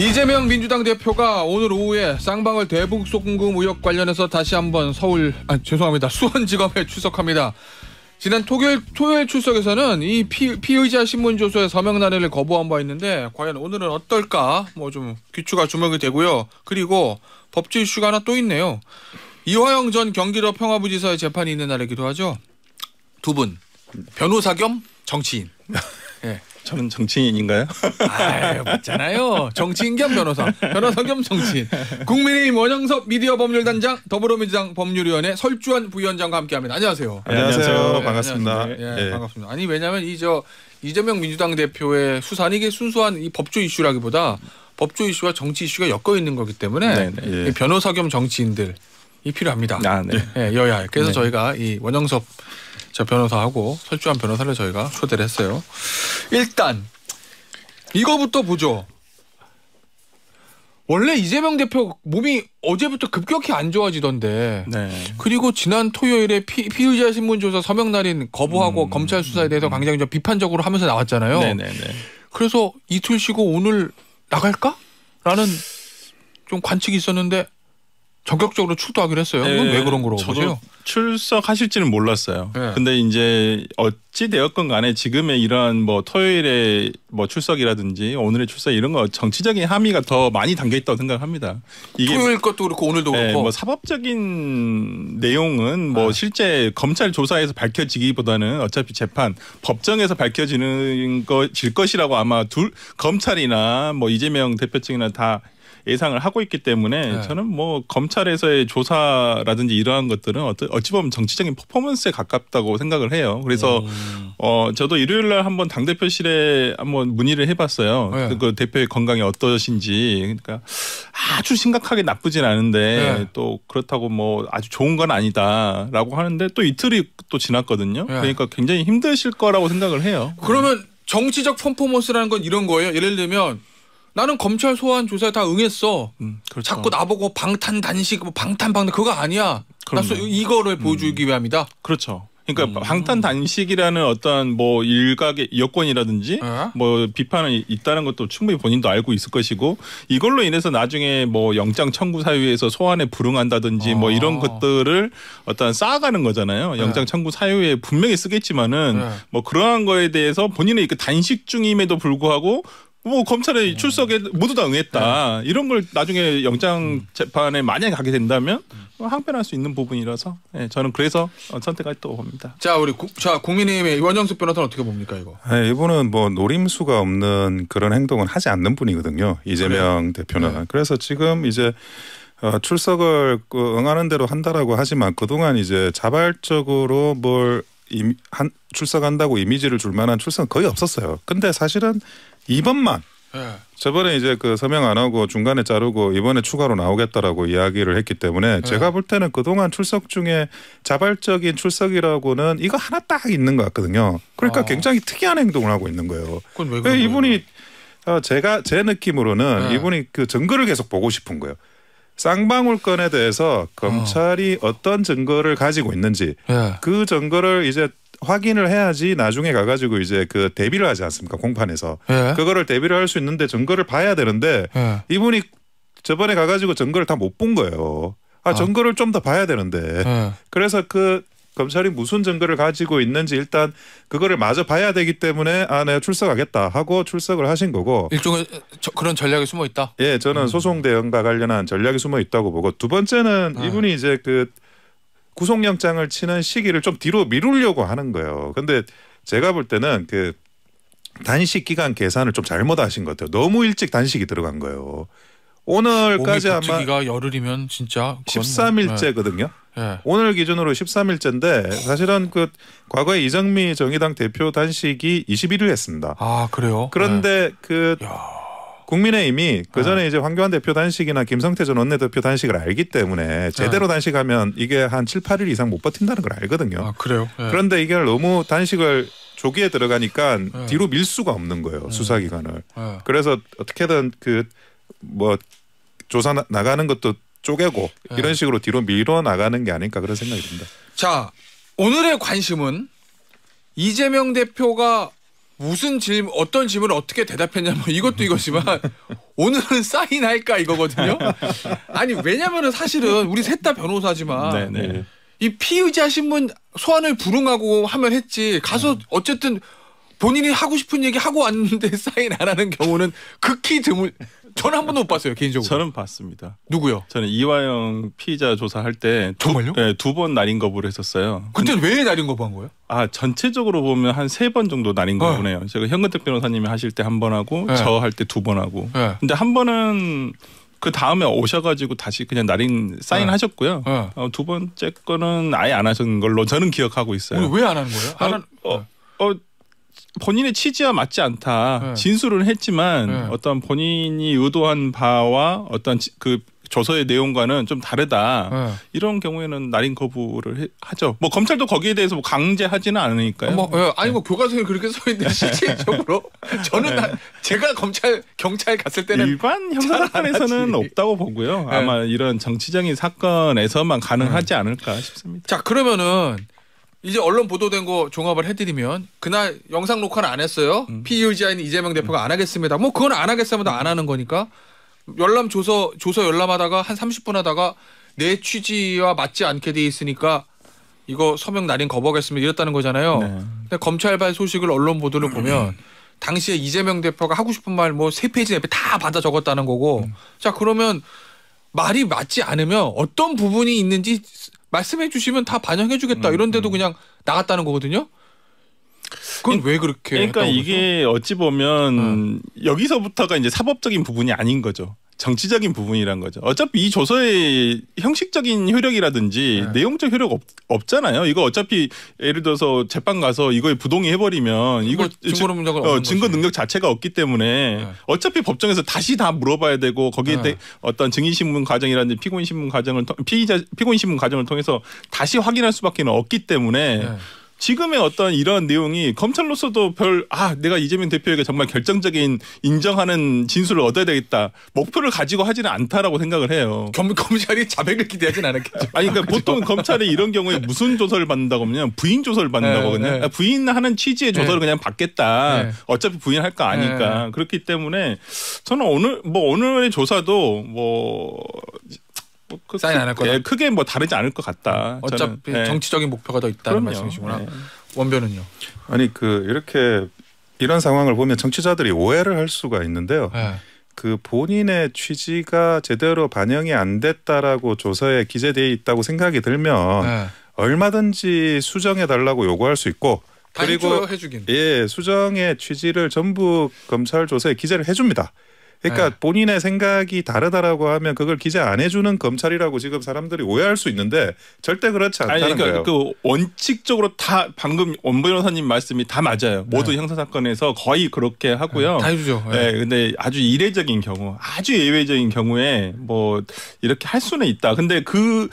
이재명 민주당 대표가 오늘 오후에 쌍방울 대북 송금 의혹 관련해서 다시 한번 서울 아 죄송합니다 수원지검에 출석합니다. 지난 토요일, 토요일 출석에서는 이 피, 피의자 신문 조서의 서명 난해를 거부한 바 있는데 과연 오늘은 어떨까 뭐 좀 귀추가 주목이 되고요. 그리고 법치 이슈가 하나 또 있네요. 이화영 전 경기도 평화부지사의 재판이 있는 날이기도 하죠. 두 분 변호사 겸 정치인. 예. 네. 저는 정치인인가요? 아유, 맞잖아요. 정치인 겸 변호사, 변호사 겸 정치인. 국민의힘 원영섭 미디어 법률단장, 더불어민주당 법률위원회 설주환 부위원장과 함께합니다. 안녕하세요. 안녕하세요. 안 반갑습니다. 안녕하세요. 네. 네 예, 예, 반갑습니다. 아니 왜냐하면 이 저 이재명 민주당 대표의 수사는 이게 순수한 이 법조 이슈라기보다 법조 이슈와 정치 이슈가 엮어 있는 거기 때문에 네, 네, 예. 변호사 겸 정치인들이 필요합니다. 아, 네. 예, 여야. 그래서 네. 저희가 이 원영섭 자 변호사하고 설주한 변호사를 저희가 초대를 했어요. 일단 이거부터 보죠. 원래 이재명 대표 몸이 어제부터 급격히 안 좋아지던데. 네. 그리고 지난 토요일에 피, 의자 신문조사 서명 날인 거부하고 음, 검찰 수사에 대해서 음. 굉장히 좀 비판적으로 하면서 나왔잖아요. 네네네. 네, 네. 그래서 이틀 쉬고 오늘 나갈까? 라는 좀 관측이 있었는데 적극적으로 출두하기로 했어요. 네, 왜 예, 그런 거로 보세요? 출석하실지는 몰랐어요. 네. 근데 이제 어찌 되었건 간에 지금의 이런뭐 토요일에 뭐 출석이라든지 오늘의 출석 이런 거 정치적인 함의가 더 많이 담겨 있다고 생각합니다. 이게 토요일 것도 그렇고 오늘도 예, 그렇고 뭐 사법적인 내용은 뭐 아. 실제 검찰 조사에서 밝혀지기보다는 어차피 재판 법정에서 밝혀지는 것일 것이라고 아마 둘 검찰이나 뭐 이재명 대표 측이나 다 예상을 하고 있기 때문에 네. 저는 뭐 검찰에서의 조사라든지 이러한 것들은 어찌 보면 정치적인 퍼포먼스에 가깝다고 생각을 해요. 그래서 음. 어 저도 일요일 날 한번 당 대표실에 한번 문의를 해봤어요. 네. 그, 그 대표의 건강이 어떠신지 그러니까 아주 심각하게 나쁘진 않은데 네. 또 그렇다고 뭐 아주 좋은 건 아니다라고 하는데 또 이틀이 또 지났거든요. 네. 그러니까 굉장히 힘드실 거라고 생각을 해요. 그러면 정치적 퍼포먼스라는 건 이런 거예요. 예를 들면 나는 검찰 소환 조사에 다 응했어. 음, 그렇죠. 자꾸 나보고 방탄 단식, 뭐 방탄 방탄 그거 아니야. 그럼요. 이거를 음. 보여주기 음. 위함이다. 그렇죠. 그러니까 음. 방탄 음. 단식이라는 어떤 뭐 일각의 여권이라든지 어? 뭐 비판이 있다는 것도 충분히 본인도 알고 있을 것이고 이걸로 인해서 나중에 뭐 영장 청구 사유에서 소환에 불응한다든지 어. 뭐 이런 어. 것들을 어떤 쌓아가는 거잖아요. 네. 영장 청구 사유에 분명히 쓰겠지만은 네. 뭐 그러한 거에 대해서 본인의 그 단식 중임에도 불구하고 뭐 검찰의 음. 출석에 모두 다 응했다 네. 이런 걸 나중에 영장 음. 재판에 만약에 가게 된다면 음. 어, 항변할 수 있는 부분이라서 예, 저는 그래서 어, 선택할다고 봅니다. 자 우리 구, 자 국민의힘의 원정숙 변호사는 어떻게 봅니까 이거? 네, 이분은 뭐 노림수가 없는 그런 행동은 하지 않는 분이거든요 이재명 그래요? 대표는 네. 그래서 지금 이제 어, 출석을 그 응하는 대로 한다라고 하지만 그동안 이제 자발적으로 뭘 이미, 한, 출석한다고 이미지를 줄 만한 출석은 거의 없었어요. 근데 사실은 2번만 네. 예. 저번에 이제 그 서명 안 하고 중간에 자르고 이번에 추가로 나오겠다라고 이야기를 했기 때문에 네. 제가 볼 때는 그동안 출석 중에 자발적인 출석이라고는 이거 하나 딱 있는 것 같거든요. 그러니까 아. 굉장히 특이한 행동을 하고 있는 거예요. 그건 왜 그 이분이 어, 제가 제 느낌으로는 네. 이분이 그 증거를 계속 보고 싶은 거예요. 쌍방울 건에 대해서 검찰이 어. 떤 증거를 가지고 있는지 예. 그 증거를 이제 확인을 해야지 나중에 가가지고 이제 그 대비를 하지 않습니까 공판에서 예. 그거를 대비를 할 수 있는데 증거를 봐야 되는데 예. 이분이 저번에 가가지고 증거를 다 못 본 거예요. 아, 아. 증거를 아. 좀더 봐야 되는데 예. 그래서 그 검찰이 무슨 증거를 가지고 있는지 일단 그거를 마저 봐야 되기 때문에 아 내가 출석하겠다 하고 출석을 하신 거고 일종의 저, 그런 전략이 숨어 있다. 예, 저는 음. 소송 대응과 관련한 전략이 숨어 있다고 보고 두 번째는 예. 이분이 이제 그 구속영장을 치는 시기를 좀 뒤로 미루려고 하는 거예요. 근데 제가 볼 때는 그 단식 기간 계산을 좀 잘못하신 것 같아요. 너무 일찍 단식이 들어간 거예요. 오늘까지 아마 기가 열흘이면 진짜 13일째거든요. 뭐, 네. 예. 예. 오늘 기준으로 13일째인데 사실은 그 과거에 이정미 정의당 대표 단식이 21일 했습니다. 아 그래요? 그런데 네. 그 야. 국민의힘이 그 전에 아. 이제 황교안 대표 단식이나 김성태 전 원내대표 단식을 알기 때문에 제대로 아. 단식하면 이게 한 7, 8일 이상 못 버틴다는 걸 알거든요. 아, 그래요? 네. 그런데 이게 너무 단식을 조기에 들어가니까 네. 뒤로 밀 수가 없는 거예요. 네. 예. 수사기관을. 그래서 어떻게든 그 뭐 조사 나, 나가는 것도 쪼개고 이런 식으로 뒤로 밀어 나가는 게 아닐까 그런 생각이 듭니다. 자, 오늘의 관심은 이재명 대표가 무슨 질문 어떤 질문을 어떻게 대답했냐 뭐 이것도 이것이지만 오늘은 사인할까 이거거든요. 아니 왜냐면은 사실은 우리 셋 다 변호사지만 네네. 네. 이 피의자 신문 소환을 불응하고 하면 했지 가서 음. 어쨌든 본인이 하고 싶은 얘기 하고 왔는데 사인 안 하는 경우는 극히 드물 저는 한 번도 못 봤어요 개인적으로. 저는 봤습니다. 누구요? 저는 이화영 피자 조사할 때 정말요? 네, 두 번 날인 거부를 했었어요. 그때 왜 날인 거부한 거예요? 아 전체적으로 보면 한 세 번 정도 날인 네. 거부네요. 제가 현근택 변호사님이 하실 때 한 번 하고 네. 저할 때 두 번 하고. 네. 근데 한 번은 그 다음에 오셔가지고 다시 그냥 날인 사인하셨고요. 네. 네. 어, 두 번째 거는 아예 안 하신 걸로 저는 기억하고 있어요. 어, 왜안 하는 거예요? 아, 한... 어, 네. 어, 본인의 취지와 맞지 않다 네. 진술은 했지만 네. 어떤 본인이 의도한 바와 어떤 그 조서의 내용과는 좀 다르다. 네. 이런 경우에는 날인 거부를 해, 하죠. 뭐 검찰도 거기에 대해서 뭐 강제하지는 않으니까요. 뭐, 예. 아니 뭐 네. 교과서에 그렇게 써 있는데 실질적으로 저는 네. 나, 제가 검찰 경찰 갔을 때는 일반 형사 사건에서는 없다고 보고요. 네. 아마 이런 정치적인 사건에서만 가능하지 음. 않을까 싶습니다. 자 그러면은 이제 언론 보도된 거 종합을 해드리면 그날 영상 녹화를안 했어요. 음. PUGI는 이재명 대표가 안 하겠습니다. 뭐 그건 안 하겠습니다. 안 하는 거니까 열람 조서 조서 열람하다가 한 30분 하다가 내 취지와 맞지 않게 돼 있으니까 이거 서명 날인 거부하겠습니다. 이랬다는 거잖아요. 네. 근데 검찰발 소식을 언론 보도를 보면 당시에 이재명 대표가 하고 싶은 말 뭐 세 페이지 내에 다 받아 적었다는 거고 음. 자 그러면 말이 맞지 않으면 어떤 부분이 있는지 말씀해 주시면 다 반영해 주겠다 음, 이런데도 음. 그냥 나갔다는 거거든요. 그건 그러니까 왜 그렇게? 그러니까 이게 어찌 보면 음. 여기서부터가 이제 사법적인 부분이 아닌 거죠. 정치적인 부분이란 거죠. 어차피 이 조서의 형식적인 효력이라든지 네. 내용적 효력 없, 없잖아요. 이거 어차피 예를 들어서 재판 가서 이거에 부동의 해버리면 어, 증거, 이걸 증거 어, 증거 능력 자체가 없기 때문에 네. 어차피 법정에서 다시 다 물어봐야 되고 거기에 네. 어떤 증인 신문 과정이라든지 피고인 신문 과정을 피의자 피고인 신문 과정을 통해서 다시 확인할 수밖에 없기 때문에. 네. 지금의 어떤 이런 내용이 검찰로서도 별 아 내가 이재명 대표에게 정말 결정적인 인정하는 진술을 얻어야 되겠다 목표를 가지고 하지는 않다라고 생각을 해요. 검, 검찰이 자백을 기대하진 않았겠죠. 아니 그러니까 보통 검찰이 이런 경우에 무슨 조사를 받는다고 하면 부인 조사를 받는다고 네, 그냥 네. 아, 부인하는 취지의 조사를 네. 그냥 받겠다. 네. 어차피 부인할 거 아니까 네. 그렇기 때문에 저는 오늘 뭐 오늘의 조사도 뭐뭐 그 사인 안할 거다. 예, 크게 뭐 다르지 않을 것 같다. 어차피 저는, 예. 정치적인 예. 목표가 더 있다는 그럼요. 말씀이시구나. 예. 원변은요. 아니 그 이렇게 이런 상황을 보면 정치자들이 오해를 할 수가 있는데요. 예. 그 본인의 취지가 제대로 반영이 안 됐다라고 조서에 기재돼 있다고 생각이 들면 예. 얼마든지 수정해 달라고 요구할 수 있고 그리고 해주긴. 예 수정의 취지를 전부 검찰 조서에 기재를 해줍니다. 그러니까 네. 본인의 생각이 다르다라고 하면 그걸 기재 안 해주는 검찰이라고 지금 사람들이 오해할 수 있는데 절대 그렇지 않다는 아니, 그러니까 거예요. 그 원칙적으로 다 방금 원 변호사님 말씀이 다 맞아요. 네. 모두 형사 사건에서 거의 그렇게 하고요. 네, 다 해주죠. 네, 네. 근데 아주 이례적인 경우, 아주 예외적인 경우에 뭐 이렇게 할 수는 있다. 근데 그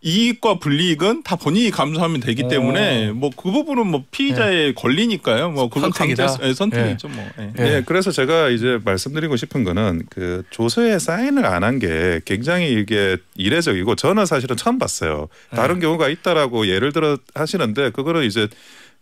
이익과 불이익은 다 본인이 감수하면 되기 어. 때문에 뭐 그 부분은 뭐 피의자의 예. 권리니까요. 뭐 그건 선택이다. 강제 예, 선택이죠. 예. 뭐. 예. 예. 예. 그래서 제가 이제 말씀드리고 싶은 거는 그 조서에 사인을 안 한 게 굉장히 이게 이례적이고 저는 사실은 처음 봤어요. 다른 예. 경우가 있다라고 예를 들어 하시는데 그거를 이제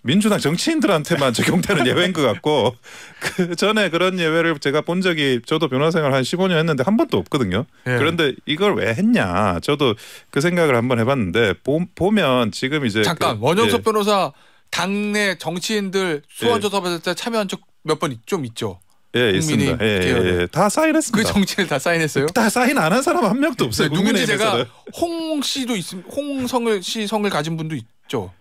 민주당 정치인들한테만 적용되는 예외인 것 같고 그 전에 그런 예외를 제가 본 적이 저도 변호사생활 을한 15년 했는데 한 번도 없거든요. 예. 그런데 이걸 왜 했냐 저도 그 생각을 한번 해봤는데 보, 면 지금 이제 잠깐 그, 원영석 예. 변호사 당내 정치인들 수원조사받을 예. 때 참여한 적 몇 번 좀 있죠. 예, 있습니다. 예, 예, 예, 다 사인했습니다. 그 정치를 다 사인했어요? 다 사인 안 한 사람 한 명도 없어요. 누군지 제가 홍 씨도 있음, 홍성을 씨 성을 가진 분도 있죠.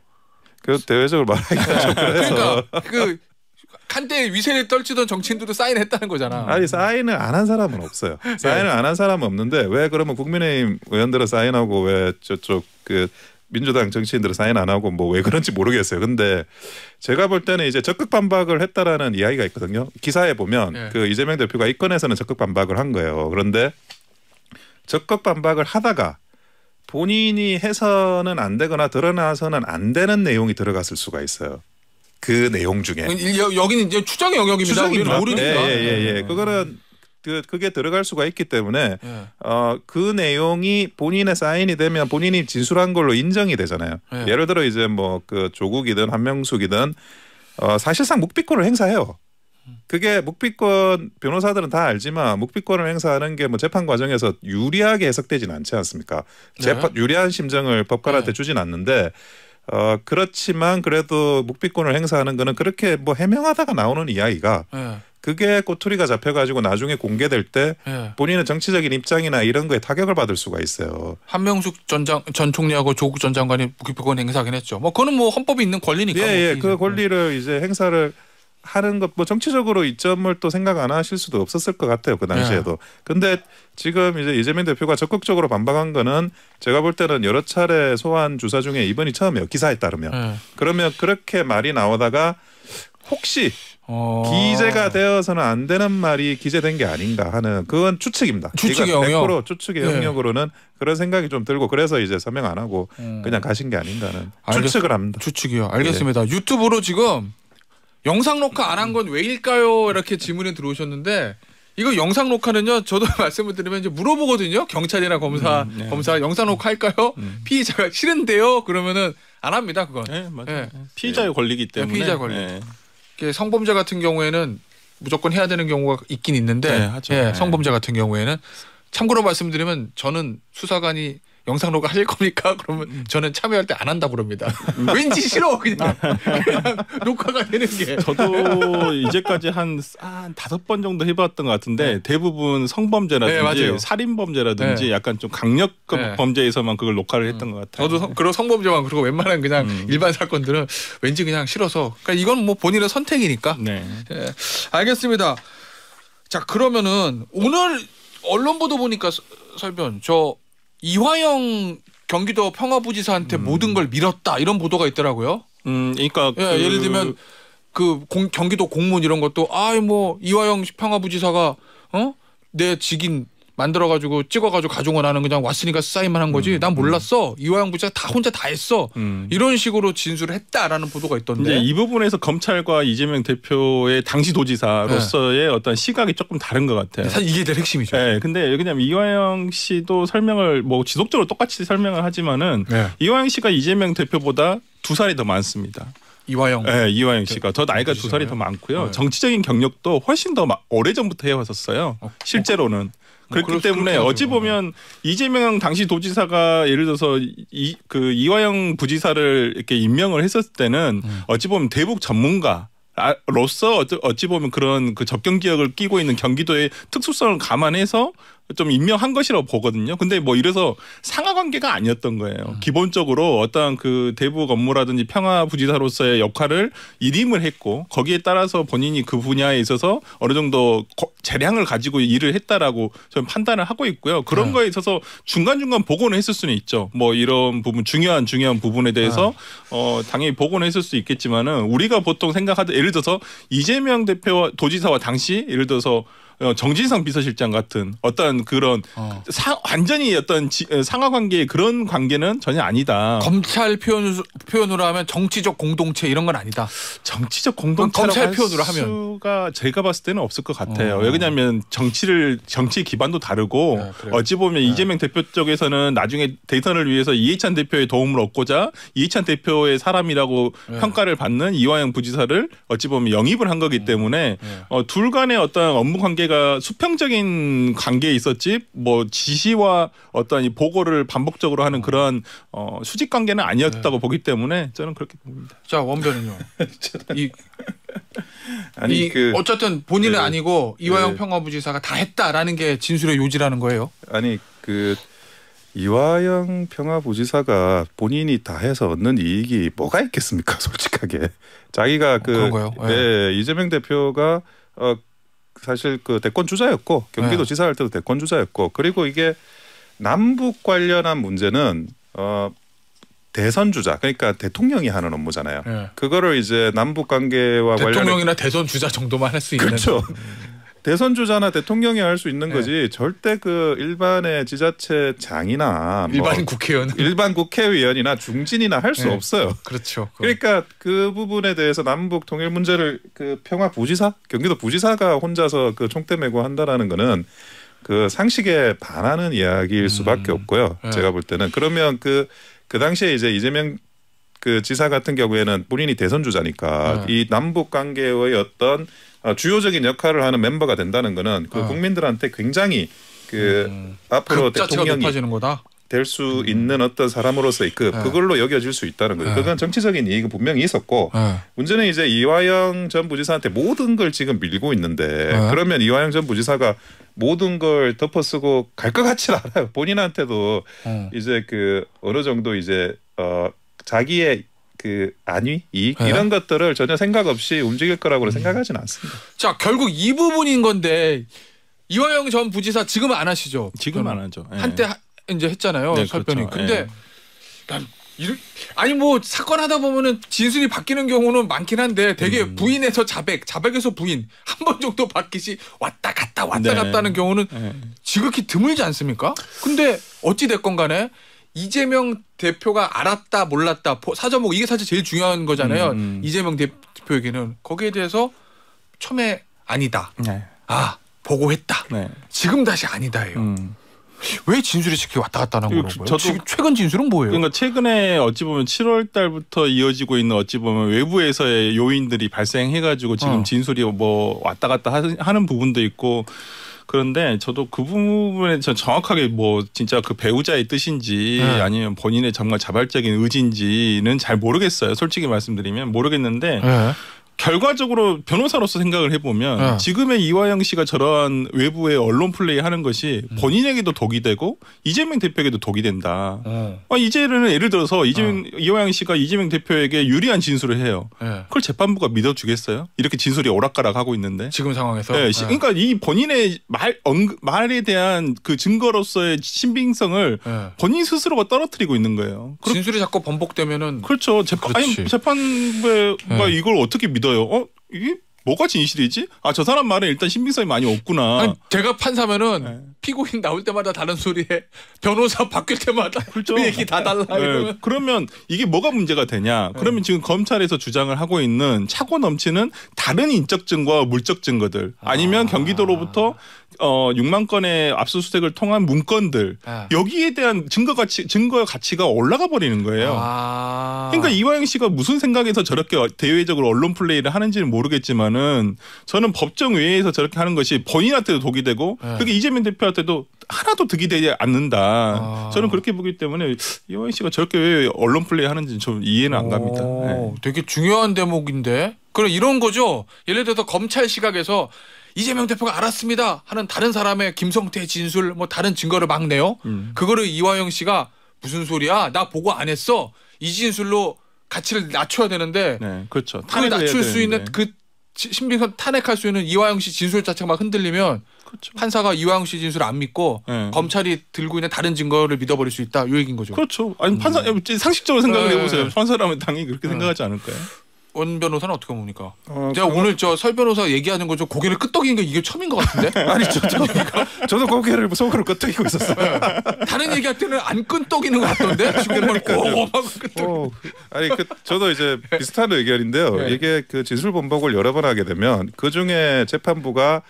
그 대외적으로 말하기가 좀 네. 그래서. 그러니까 그 한때 위세를 떨치던 정치인들도 사인했다는 거잖아. 아니 사인을 안 한 사람은 없어요. 네. 사인을 안 한 사람은 없는데 왜 그러면 국민의힘 의원들은 사인하고 왜 저쪽 그 민주당 정치인들은 사인 안 하고 뭐 왜 그런지 모르겠어요. 근데 제가 볼 때는 이제 적극 반박을 했다라는 이야기가 있거든요. 기사에 보면 네. 그 이재명 대표가 이 건에서는 적극 반박을 한 거예요. 그런데 적극 반박을 하다가 본인이 해서는 안 되거나 드러나서는 안 되는 내용이 들어갔을 수가 있어요. 그 내용 중에 그 여, 기는 이제 추정 영역입니다. 추정입니다. 우리는 예, 예, 예. 예. 음. 그거는 그, 그게 들어갈 수가 있기 때문에 예. 어, 그 내용이 본인의 사인이 되면 본인이 진술한 걸로 인정이 되잖아요. 예. 를 들어 이제 뭐 그 조국이든 한명숙이든 어, 사실상 묵비권을 행사해요. 그게 묵비권 변호사들은 다 알지만 묵비권을 행사하는 게 뭐 재판 과정에서 유리하게 해석되진 않지 않습니까? 네. 재판 유리한 심정을 법관한테 네. 주진 않는데 어 그렇지만 그래도 묵비권을 행사하는 거는 그렇게 뭐 해명하다가 나오는 이야기가 네. 그게 꼬투리가 잡혀가지고 나중에 공개될 때 예. 네. 본인의 정치적인 입장이나 이런 거에 타격을 받을 수가 있어요. 한명숙 전, 장, 전 총리하고 조국 전 장관이 무기권 행사하긴 했죠. 뭐그는뭐 뭐 헌법이 있는 권리니까. 예, 예. 뭐 그 권리를 이제 행사를 하는 것 뭐 정치적으로 이점을 또 생각 안 하실 수도 없었을 것 같아요 그 당시에도. 네. 근데 지금 이제 이재명 대표가 적극적으로 반박한 거는 제가 볼 때는 여러 차례 소환 주사 중에 이번이 처음이에요 기사에 따르면. 네. 그러면 그렇게 말이 나오다가 혹시 어... 기재가 되어서는 안 되는 말이 기재된 게 아닌가 하는 그건 추측입니다. 추측의 영역. 추측의 네. 영역으로는 그런 생각이 좀 들고 그래서 이제 서명 안 하고 음... 그냥 가신 게 아닌가는 하 알겠... 추측을 합니다. 추측이요. 알겠습니다. 예. 유튜브로 지금 영상 녹화 안 한 건 왜일까요? 이렇게 질문이 들어오셨는데 이거 영상 녹화는요. 저도 말씀을 드리면 이제 물어보거든요. 경찰이나 검사 음, 네. 검사 영상 녹화 할까요? 음. 피의자가 싫은데요. 그러면은 안 합니다. 그건. 네, 맞아요. 네. 피의자의 네. 권리기 네, 때문에. 피의자 권리. 네. 성범죄 같은 경우에는 무조건 해야 되는 경우가 있긴 있는데 네, 예, 네. 성범죄 같은 경우에는 참고로 말씀드리면 저는 수사관이 영상 녹화 하실 겁니까? 그러면 음. 저는 참여할 때 안 한다 그럽니다. 왠지 싫어 그냥, 아. 그냥 녹화가 되는 게. 저도 이제까지 한, 다섯 번 정도 해봤던 것 같은데 네. 대부분 성범죄라든지 네, 살인범죄라든지 네. 약간 좀 강력 그 네. 범죄에서만 그걸 녹화를 했던 음. 것 같아요. 저도 네. 그런 성범죄만 그리고 웬만한 그냥 음. 일반 사건들은 왠지 그냥 싫어서. 그러니까 이건 뭐 본인의 선택이니까. 네. 예. 알겠습니다. 자 그러면은 오늘 언론 보도 보니까 설변 저 이화영 경기도 평화부지사한테 음. 모든 걸 밀었다 이런 보도가 있더라고요. 음, 그러니까 예, 그... 예를 들면 그 공, 경기도 공무원 이런 것도 아이 뭐 이화영 평화부지사가 어내 직인 만들어가지고 찍어가지고 가져오나는 그냥 왔으니까 사인만 한 거지. 음. 난 음. 몰랐어. 이화영 부장 다 혼자 다 했어. 음. 이런 식으로 진술을 했다라는 보도가 있던데. 이 부분에서 검찰과 이재명 대표의 당시 도지사로서의 네. 어떤 시각이 조금 다른 것 같아요. 사실 이게 제일 핵심이죠. 네, 근데 왜냐 이화영 씨도 설명을 뭐 지속적으로 똑같이 설명을 하지만은 네. 이화영 씨가 이재명 대표보다 두 살이 더 많습니다. 이화영. 네, 이화영 씨가 저 나이가 두 살이 더 많고요. 네. 정치적인 경력도 훨씬 더 오래 전부터 해왔었어요. 어, 어. 실제로는. 뭐 그렇기 뭐 때문에 어찌 보면 이재명 당시 도지사가 예를 들어서 이 그 이화영 부지사를 이렇게 임명을 했었을 때는 음. 어찌 보면 대북 전문가 로서 어찌 보면 그런 그 접경 지역을 끼고 있는 경기도의 특수성을 감안해서 좀 임명한 것이라고 보거든요. 근데 뭐 이래서 상하 관계가 아니었던 거예요. 음. 기본적으로 어떠한 그대부 업무라든지 평화 부지사로서의 역할을 일임을 했고 거기에 따라서 본인이 그 분야에 있어서 어느 정도 재량을 가지고 일을 했다라고 저는 판단을 하고 있고요. 그런 네. 거에 있어서 중간중간 복원을 했을 수는 있죠. 뭐 이런 부분 중요한 중요한 부분에 대해서 네. 어 당연히 복원을 했을 수 있겠지만은 우리가 보통 생각하듯 예를 들어서 이재명 대표와 도지사와 당시 예를 들어서 어, 정진상 비서실장 같은 어떤 그런 어. 사, 완전히 어떤 지, 어, 상하 관계 그런 관계는 전혀 아니다. 검찰 표현 표현으로 하면 정치적 공동체 이런 건 아니다. 정치적 공동체 검찰 표현으로 하면 수가 제가 봤을 때는 없을 것 같아요. 어. 왜냐하면 정치를 정치 기반도 다르고 네, 어찌 보면 네. 이재명 대표 쪽에서는 나중에 대선을 위해서 이해찬 대표의 도움을 얻고자 이해찬 대표의 사람이라고 네. 평가를 받는 이화영 부지사를 어찌 보면 영입을 한 거기 음. 때문에 네. 어, 둘 간의 어떤 업무 관계 관계가 수평적인 관계에 있었지 뭐 지시와 어떤 이 보고를 반복적으로 하는 어. 그런 어, 수직 관계는 아니었다고 네. 보기 때문에 저는 그렇게 봅니다. 자 원변은요. 이 아니 이, 그 어쨌든 본인은 네. 아니고 이화영 네. 평화부지사가 다 했다라는 게 진술의 요지라는 거예요. 아니 그 이화영 평화부지사가 본인이 다 해서 얻는 이익이 뭐가 있겠습니까? 솔직하게 자기가 어, 그 어, 네, 네, 이재명 대표가 어 사실 그 대권 주자였고 경기도지사 네. 할 때도 대권 주자였고 그리고 이게 남북 관련한 문제는 어 대선 주자 그러니까 대통령이 하는 업무잖아요. 네. 그거를 이제 남북 관계와 대통령이나 대선 주자 정도만 할 수 있는 그렇죠. 음. 대선 주자나 대통령이 할 수 있는 네. 거지 네. 절대 그 일반의 지자체장이나 뭐 일반 뭐 국회의원 일반 국회의원이나 중진이나 할수 네. 없어요. 그렇죠. 그건. 그러니까 그 부분에 대해서 남북 통일 문제를 그 평화 부지사 경기도 부지사가 혼자서 그 총대 메고 한다라는 거는 그 상식에 반하는 이야기일 음. 수밖에 없고요. 네. 제가 볼 때는 그러면 그그 그 당시에 이제 이재명 그 지사 같은 경우에는 본인이 대선 주자니까 네. 이 남북 관계의 어떤 어, 주요적인 역할을 하는 멤버가 된다는 거는 그 어. 국민들한테 굉장히 그 음. 앞으로 대통령이 높아지는 거다. 될수 음. 있는 어떤 사람으로서의 그 네. 그걸로 여겨질 수 있다는 거예요. 네. 그건 정치적인 이익은 분명히 있었고 네. 문제는 이제 이화영 전 부지사한테 모든 걸 지금 밀고 있는데 네. 그러면 이화영 전 부지사가 모든 걸 덮어쓰고 갈 것같지 않아요. 본인한테도 음. 이제 그 어느 정도 이제 어 자기의 그 안위 이익 네. 이런 것들을 전혀 생각 없이 움직일 거라고는 음. 생각하지는 않습니다. 자 결국 이 부분인 건데 이화영 전 부지사 지금 안 하시죠? 지금 안 하죠. 예. 한때 이제 했잖아요. 네, 설변이. 그렇죠. 근데 예. 난 이런 아니 뭐 사건 하다 보면은 진술이 바뀌는 경우는 많긴 한데 되게 음. 부인에서 자백, 자백에서 부인 한 번 정도 바뀌시 왔다 갔다 왔다 네. 갔다 하는 경우는 네. 지극히 드물지 않습니까? 근데 어찌 됐건 간에 이재명 대표가 알았다 몰랐다 사전보고 이게 사실 제일 중요한 거잖아요. 음. 음. 이재명 대표에게는 거기에 대해서 처음에 아니다. 네. 아 보고했다. 네. 지금 다시 아니다예요. 음. 왜 진술이 이렇게 왔다 갔다 하는 거예요? 저도 지금 최근 진술은 뭐예요? 그러니까 최근에 어찌 보면 7월 달부터 이어지고 있는 어찌 보면 외부에서의 요인들이 발생해가지고 지금 어. 진술이 뭐 왔다 갔다 하는 부분도 있고 그런데 저도 그 부분에 전 정확하게 뭐 진짜 그 배우자의 뜻인지 네. 아니면 본인의 정말 자발적인 의지인지는 잘 모르겠어요. 솔직히 말씀드리면 모르겠는데 네. 결과적으로 변호사로서 생각을 해보면 어. 지금의 이화영 씨가 저러한 외부의 언론 플레이 하는 것이 음. 본인에게도 독이 되고 이재명 대표에게도 독이 된다. 어. 아, 이제는 예를 들어서 이재명, 어. 이화영 씨가 이재명 대표에게 유리한 진술을 해요. 네. 그걸 재판부가 믿어주겠어요? 이렇게 진술이 오락가락 하고 있는데. 지금 상황에서? 네. 네. 그러니까 이 본인의 말, 언, 말에 대한 그 증거로서의 신빙성을 네. 본인 스스로가 떨어뜨리고 있는 거예요. 진술이 자꾸 번복되면은. 그렇죠. 재판, 아니, 재판부가 이걸 어떻게 믿어 믿어요. 어 이게 뭐가 진실이지? 아저 사람 말에 일단 신빙성이 많이 없구나. 아니, 제가 판사면은 네. 피고인 나올 때마다 다른 소리에 변호사 바뀔 때마다 그 그렇죠. 그 얘기 다 달라. 네. 그러면 이게 뭐가 문제가 되냐? 네. 그러면 네. 지금 검찰에서 주장을 하고 있는 차고 넘치는 다른 인적 증거와 물적 증거들 아. 아니면 아. 경기도로부터 어 6만 건의 압수수색을 통한 문건들 아. 여기에 대한 증거 가치 증거 가치가 올라가 버리는 거예요. 아. 그러니까 이화영 씨가 무슨 생각에서 저렇게 대외적으로 언론 플레이를 하는지는 모르겠지만은 저는 법정 외에서 저렇게 하는 것이 본인한테도 독이 되고 네. 그게 이재명 대표 때도 하나도 득이 되지 않는다. 아. 저는 그렇게 보기 때문에 이호연 씨가 저렇게 왜 언론 플레이 하는지 좀 이해는 안 갑니다. 네. 되게 중요한 대목인데. 그럼 이런 거죠. 예를 들어서 검찰 시각에서 이재명 대표가 알았습니다 하는 다른 사람의 김성태 진술 뭐 다른 증거를 막내요. 음. 그거를 이화영 씨가 무슨 소리야? 나 보고 안 했어. 이 진술로 가치를 낮춰야 되는데. 네, 그렇죠. 탄을 낮출 수 되는데. 있는 그 신빙선 탄핵할 수 있는 이화영 씨 진술 자체가 막 흔들리면 그렇죠. 판사가 이왕영씨 진술을 안 믿고 네. 검찰이 들고 있는 다른 증거를 믿어버릴 수 있다. 요 얘기인 거죠. 그렇죠. 아니 판사 음. 상식적으로 생각을 네. 해보세요. 판사라면 당연히 그렇게 네. 생각하지 않을까요? 원 변호사는 어떻게 봅니까? 아, 제가 그 오늘 저 설 변호사 얘기하는 거좀 고개를 끄덕이는 게 이게 처음인 것 같은데? 아니 저, 저, 그러니까. 저도 고개를 속으로 끄덕이고 있었어요. 네. 다른 얘기할 때는 안 끄덕이는 것 같던데 그러니까 어, 아니 그, 저도 이제 비슷한 의견인데요. 네. 이게 그 진술 번복을 여러 번 하게 되면 그 중에 재판부가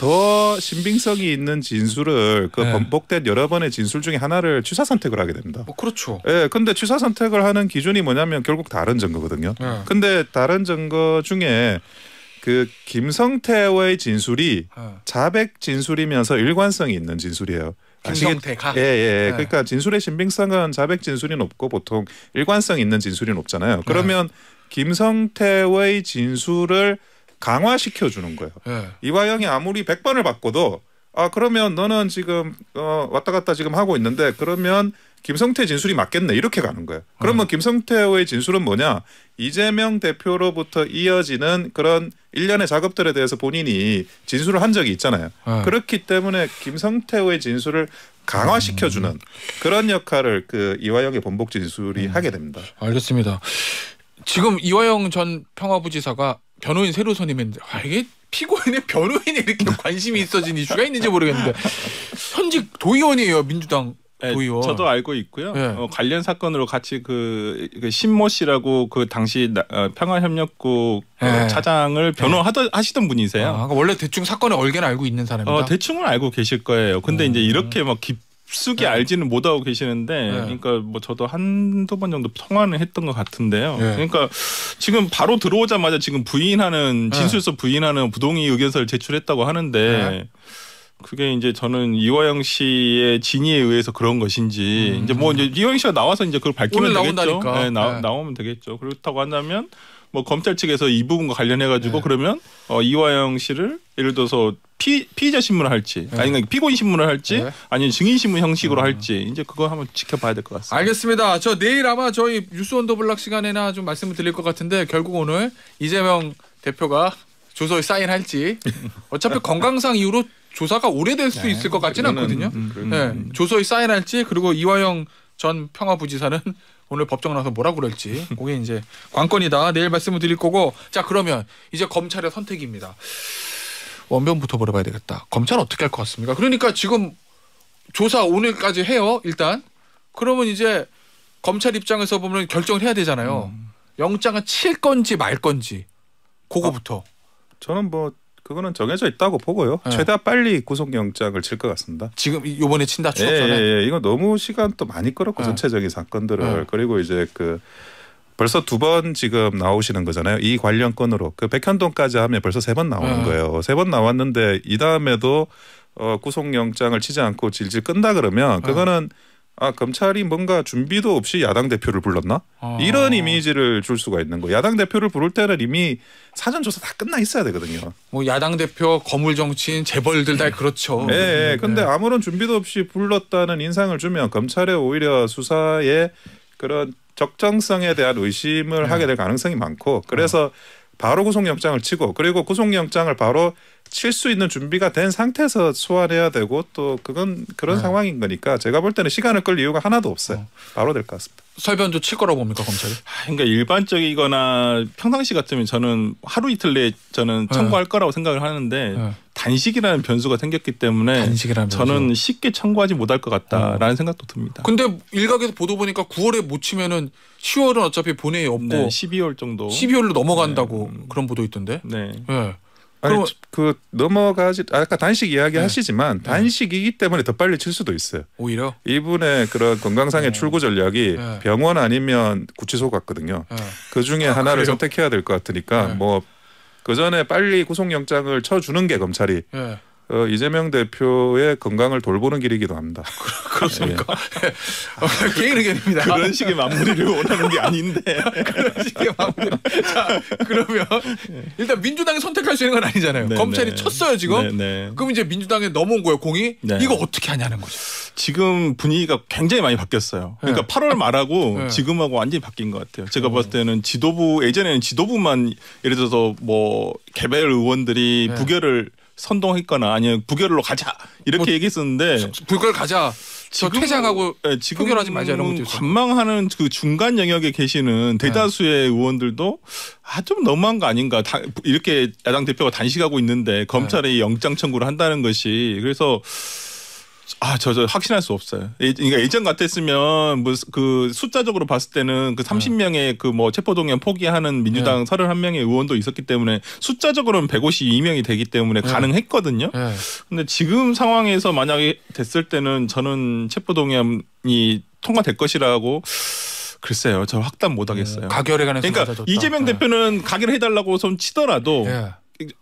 더 신빙성이 있는 진술을 그 네. 번복된 여러 번의 진술 중에 하나를 취사 선택을 하게 됩니다. 어, 그렇죠. 예, 근데 취사 선택을 하는 기준이 뭐냐면 결국 다른 증거거든요. 네. 근데 다른 증거 중에 그 김성태의 진술이 네. 자백 진술이면서 일관성이 있는 진술이에요. 김성태가 예, 예. 네. 그러니까 진술의 신빙성은 자백 진술이 높고 보통 일관성 있는 진술이 높잖아요. 네. 그러면 김성태의 진술을 강화시켜 주는 거예요. 네. 예. 이화영이 아무리 100번을 바꿔도 아 그러면 너는 지금 어 왔다 갔다 지금 하고 있는데 그러면 김성태 진술이 맞겠네 이렇게 가는 거예요. 그러면 어. 김성태의 진술은 뭐냐 이재명 대표로부터 이어지는 그런 일련의 작업들에 대해서 본인이 진술을 한 적이 있잖아요. 어. 그렇기 때문에 김성태의 진술을 강화시켜주는 음. 그런 역할을 그 이화영의 번복 진술이 음. 하게 됩니다. 알겠습니다. 지금 이화영 전 평화부지사가 변호인 새로 선임했는데 아 이게 피고인의 변호인에 이렇게 관심이 있어진 이슈가 있는지 모르겠는데 현직 도의원이에요 민주당 네, 도 저도 알고 있고요. 네. 어, 관련 사건으로 같이 그, 그 신모 씨라고 그 당시 나, 어, 평화협력국 그 네. 어, 차장을 네. 변호하던 하시던 분이세요. 아, 그러니까 원래 대충 사건의 얼개는 알고 있는 사람이다. 어, 대충은 알고 계실 거예요. 근데 음. 이제 이렇게 막깊 깊숙이 네. 알지는 못하고 계시는데 네. 그러니까 뭐 저도 한두 번 정도 통화는 했던 것 같은데요. 네. 그러니까 지금 바로 들어오자마자 지금 부인하는 네. 진술서 부인하는 부동의 의견서를 제출했다고 하는데 네. 그게 이제 저는 이화영 씨의 진의에 의해서 그런 것인지 음. 이제 뭐 이제 이화영 씨가 나와서 이제 그걸 밝히면 되겠죠. 네, 나, 네. 나오면 되겠죠. 그렇다고 한다면 뭐 검찰 측에서 이 부분과 관련해 가지고 그러면 어, 이화영 씨를 예를 들어서 피, 피의자 신문을 할지 네. 아니면 피고인 신문을 할지 네. 아니면 증인 신문 형식으로 음. 할지 이제 그거 한번 지켜봐야 될 것 같습니다. 알겠습니다. 저 내일 아마 저희 뉴스 원더블락 시간에나 좀 말씀을 드릴 것 같은데 결국 오늘 이재명 대표가 조서에 사인할지 어차피 건강상 이후로 조사가 오래될 수 네. 있을 것 같지는 않거든요. 음, 네. 음, 네, 조서에 사인할지 그리고 이화영 전 평화부지사는 오늘 법정 나서 뭐라 그럴지 그게 이제 관건이다. 내일 말씀을 드릴 거고 자 그러면 이제 검찰의 선택입니다. 원변부터 물어봐야 되겠다. 검찰은 어떻게 할 것 같습니까? 그러니까 지금 조사 오늘까지 해요. 일단 그러면 이제 검찰 입장에서 보면 결정을 해야 되잖아요. 음. 영장은 칠 건지 말 건지 그거부터. 아, 저는 뭐 그거는 정해져 있다고 보고요. 네. 최대 빨리 구속영장을 칠 것 같습니다. 지금 요번에 친다 예, 추석 전에. 예, 예. 이거 너무 시간 또 많이 끌었고 네. 전체적인 사건들을 네. 그리고 이제 그 벌써 두 번 지금 나오시는 거잖아요. 이 관련 건으로 그 백현동까지 하면 벌써 세 번 나오는 네. 거예요. 세 번 나왔는데 이 다음에도 어, 구속영장을 치지 않고 질질 끈다 그러면 네. 그거는 아 검찰이 뭔가 준비도 없이 야당 대표를 불렀나 아. 이런 이미지를 줄 수가 있는 거 야당 대표를 부를 때는 이미 사전 조사 다 끝나 있어야 되거든요 뭐 야당 대표 거물 정치인 재벌들 다 그렇죠 예, 예. 네. 근데 아무런 준비도 없이 불렀다는 인상을 주면 검찰의 오히려 수사에 그런 적정성에 대한 의심을 네. 하게 될 가능성이 많고 그래서 어. 바로 구속영장을 치고 그리고 구속영장을 바로 칠 수 있는 준비가 된 상태에서 소환해야 되고 또 그건 그런 네. 상황인 거니까 제가 볼 때는 시간을 끌 이유가 하나도 없어요. 어. 바로 될 것 같습니다. 설변도 칠 거라고 봅니까 검찰이? 아, 그러니까 일반적이거나 평상시 같으면 저는 하루 이틀 내에 저는 청구할 네. 거라고 생각을 하는데 네. 단식이라는 변수가 생겼기 때문에 단식이라는 저는 변수. 쉽게 청구하지 못할 것 같다라는 어. 생각도 듭니다. 근데 일각에서 보도 보니까 9월에 못 치면은 10월은 어차피 본회의 없고 네, 12월 정도 12월로 넘어간다고 네. 그런 보도 있던데. 네. 네. 아니, 그 넘어가지 아, 아까 단식 이야기 네. 하시지만 네. 단식이기 때문에 더 빨리 칠 수도 있어요. 오히려 이분의 그런 건강상의 네. 출구 전략이 네. 병원 아니면 구치소 같거든요. 네. 그 중에 아, 하나를 그래요? 선택해야 될 것 같으니까 네. 뭐그 전에 빨리 구속영장을 쳐주는 게 검찰이 어, 이재명 대표의 건강을 돌보는 길이기도 합니다. 그렇습니까? 개인 예. 의견입니다. 예. 어, 그런 식의 마무리를 원하는 게 아닌데. 그런 식의 마무리. 자, 그러면 일단 민주당이 선택할 수 있는 건 아니잖아요. 네네. 검찰이 네. 쳤어요 지금. 네네. 네. 그럼 이제 민주당에 넘어온 거예요 공이. 네. 이거 어떻게 하냐는 거죠. 지금 분위기가 굉장히 많이 바뀌었어요. 그러니까 네. 8월 말하고 네. 지금하고 완전히 바뀐 것 같아요. 제가 오. 음. 봤을 때는 지도부 예전에는 지도부만 예를 들어서 뭐 개별 의원들이 네. 부결을 선동했거나 아니면 부결로 가자 이렇게 뭐, 얘기했었는데 부결 가자. 지금, 퇴장하고 네, 지금 결하지 말자 이런 것도 있어요. 관망하는 그 중간 영역에 계시는 네. 대다수의 네. 의원들도 아좀 너무한 거 아닌가 다, 이렇게 야당 대표가 단식하고 있는데 검찰이 네. 영장 청구를 한다는 것이 그래서 아, 저, 저 확신할 수 없어요. 예, 그러니까 예전 같았으면 뭐 그 숫자적으로 봤을 때는 그 30명의 그 뭐체포동의원 포기하는 민주당 예. 31명의 의원도 있었기 때문에 숫자적으로는 152명이 되기 때문에 예. 가능했거든요. 예. 근데 지금 상황에서 만약에 됐을 때는 저는 체포동의원이 통과될 것이라고 글쎄요, 저 확답 못 하겠어요. 가결에 관해서 그러니까 이재명 대표는 가결 해달라고 손 치더라도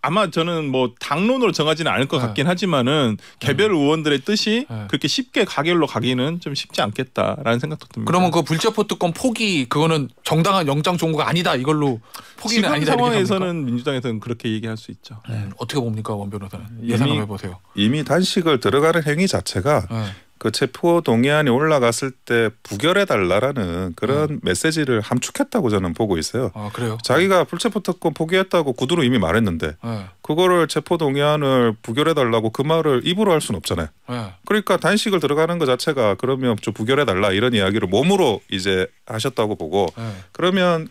아마 저는 뭐 당론으로 정하지는 않을 것 네. 같긴 하지만은 네. 개별 의원들의 뜻이 네. 그렇게 쉽게 가결로 가기는 좀 쉽지 않겠다라는 생각도 듭니다. 그러면 그 불체포특권 포기 그거는 정당한 영장 종구가 아니다 이걸로 포기는 지금 아니다. 상황에서는 민주당에서는 그렇게 얘기할 수 있죠. 네. 어떻게 봅니까 원 변호사는 예상 해보세요. 이미 단식을 들어가는 행위 자체가 네. 그 체포 동의안이 올라갔을 때 부결해 달라라는 그런 음. 메시지를 함축했다고 저는 보고 있어요. 아 그래요? 자기가 불체포 특권 포기했다고 구두로 이미 말했는데 네. 그거를 체포 동의안을 부결해 달라고 그 말을 입으로 할 수는 없잖아요. 네. 그러니까 단식을 들어가는 것 자체가 그러면 좀 부결해 달라 이런 이야기를 몸으로 이제 하셨다고 보고 네. 그러면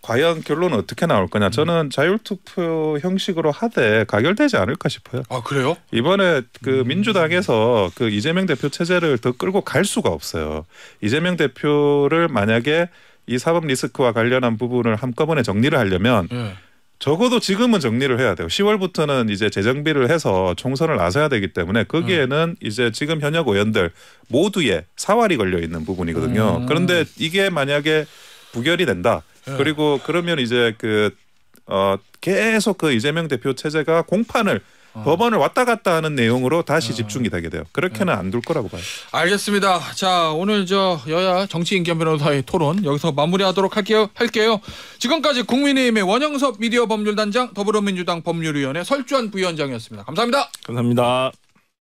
과연 결론은 어떻게 나올 거냐? 음. 저는 자율투표 형식으로 하되 가결되지 않을까 싶어요. 아 그래요? 이번에 그 음. 민주당에서 그 이재명 대표 체제를 더 끌고 갈 수가 없어요. 이재명 대표를 만약에 이 사법 리스크와 관련한 부분을 한꺼번에 정리를 하려면 네. 적어도 지금은 정리를 해야 돼요. 10월부터는 이제 재정비를 해서 총선을 나서야 되기 때문에 거기에는 네. 이제 지금 현역 의원들 모두의 사활이 걸려 있는 부분이거든요. 음. 그런데 이게 만약에 부결이 된다. 예. 그리고 그러면 이제 그 어, 계속 그 이재명 대표 체제가 공판을 아. 법원을 왔다 갔다 하는 내용으로 다시 어. 집중이 되게 돼요. 그렇게는 예. 안될 거라고 봐요. 알겠습니다. 자 오늘 저 여야 정치인 겸 변호사의 토론 여기서 마무리하도록 할게요. 할게요. 지금까지 국민의힘의 원영섭 미디어 법률단장 더불어민주당 법률위원회 설주한 부위원장이었습니다. 감사합니다. 감사합니다.